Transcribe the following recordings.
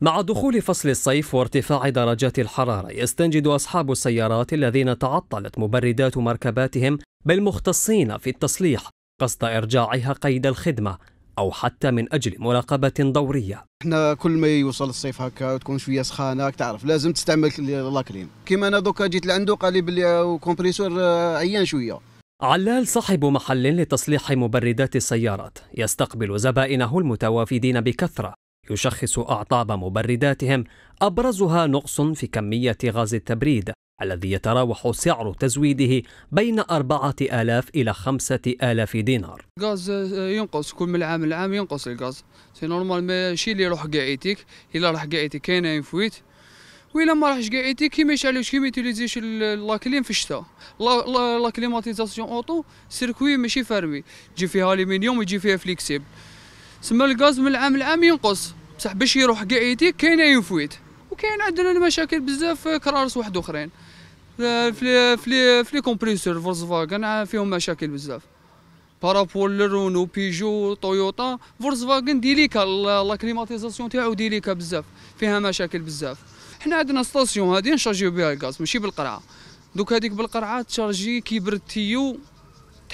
مع دخول فصل الصيف وارتفاع درجات الحرارة يستنجد أصحاب السيارات الذين تعطلت مبردات مركباتهم بالمختصين في التصليح قصد إرجاعها قيد الخدمة أو حتى من أجل مراقبة دورية احنا كل ما يوصل الصيف هكا وتكون شويه سخانه تعرف لازم تستعمل لاكريم كيما انا دوكا جيت لعنده قال لي بلي كومبريسور عيان آه، شويه علال صاحب محل لتصليح مبردات السيارات يستقبل زبائنه المتوافدين بكثرة يشخص أعطاب مبرداتهم أبرزها نقص في كمية غاز التبريد الذي يتراوح سعر تزويده بين أربعة آلاف إلى خمسة آلاف دينار الغاز آه، ينقص كل من العام العام ينقص الغاز سي نورمال ماشي اللي يروح قاعيتك إلا راح قاعيتك يتيك كاين ينفويت وإلا ما راحش قاعيتك كيما يشعلوش كيما يتيليزيش لاكليم في الشتاء لاكليماتيزاسيون أوتو سيركوي ماشي فارمي تجي فيها ألمنيوم ويجي فيها فليكسيبل تسمى الغاز من العام العام ينقص بصح باش يروح كاع يديك كاين ينفويت وكاين عندنا المشاكل بزاف كرارس واحد اخرين في في في لي كومبريسور فولكسفاغن فيهم مشاكل بزاف بارابول لرونو بيجو طويوتا فولكسفاغن ديليكا لا كليماتيزاسيون تاعو ديليكا بزاف فيها مشاكل بزاف حنا عندنا ستاسيون هادي نشارجيو بها الغاز ماشي بالقرعه دوك هذيك بالقرعه تشارجي كي برد تيو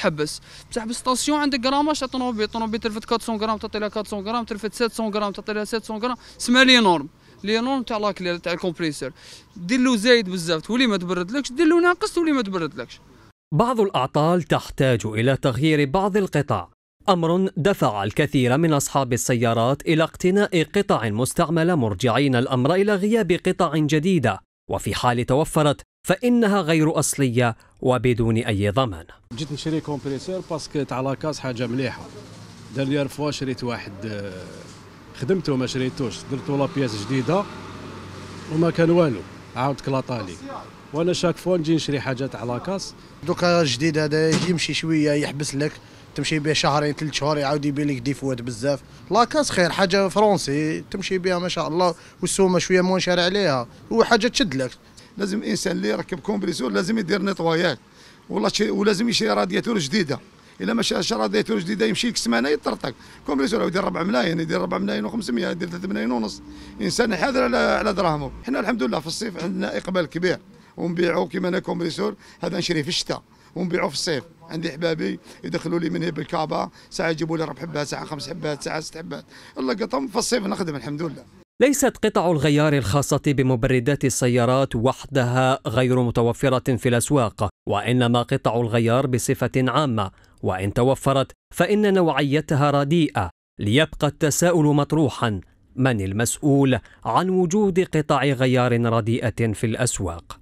تحبس بصح بالستاسيون عندك غراماج تاع طوموبيل طوموبيل ترفد 400 غرام تعطي لها 400 غرام ترفد 700 غرام تعطي لها 700 غرام سما لي نورم لي نورم تاع لاكلير تاع الكومبريسور دير له زايد بزاف تولي ما تبردلكش دير له ناقص تولي ما تبردلكش بعض الأعطال تحتاج إلى تغيير بعض القطع أمر دفع الكثير من أصحاب السيارات إلى اقتناء قطع مستعملة مرجعين الأمر إلى غياب قطع جديدة وفي حال توفرت فإنها غير أصلية وبدون أي ضمان جيت نشري كومبريسور باسكو تاع لاكاس حاجة مليحة دانيير فوا شريت واحد آه، خدمته ما شريتوش درتو لا بياس جديدة وما كان والو عاود كلاطالي وانا شاك فوا نجي نشري حاجه تاع لاكاس دوكا جديد هذا يمشي شويه يحبس لك تمشي به شهرين ثلاث شهور يعاود يبين لك ديفوات بزاف لاكاس خير حاجه فرونسي تمشي بها ما شاء الله والسومه شويه مونشار عليها وحاجه تشد لك لازم الانسان اللي يركب كومبريسور لازم يدير نيطواياج والله ولازم يشري رادياتور جديده الا ما شراش رادياتور جديده يمشي لك سمانه يطرطق كومبريسور يدير 4 ملايين يدير 4 ملايين و500 يدير 3 ملايين ونص انسان حاضر على على دراهمه حنا الحمد لله في الصيف عندنا اقبال كبير ونبيعوا كيما انا كومبريسور هذا نشريه في الشتاء ونبيعوا في الصيف عندي حبابي يدخلوا لي منه بالكابه ساعه يجيبوا لي ربع حبات ساعه خمس حبات ساعه ست حبات الله قطهم في الصيف نخدم الحمد لله ليست قطع الغيار الخاصة بمبردات السيارات وحدها غير متوفرة في الأسواق، وإنما قطع الغيار بصفة عامة، وإن توفرت فإن نوعيتها رديئة، ليبقى التساؤل مطروحا: من المسؤول عن وجود قطع غيار رديئة في الأسواق؟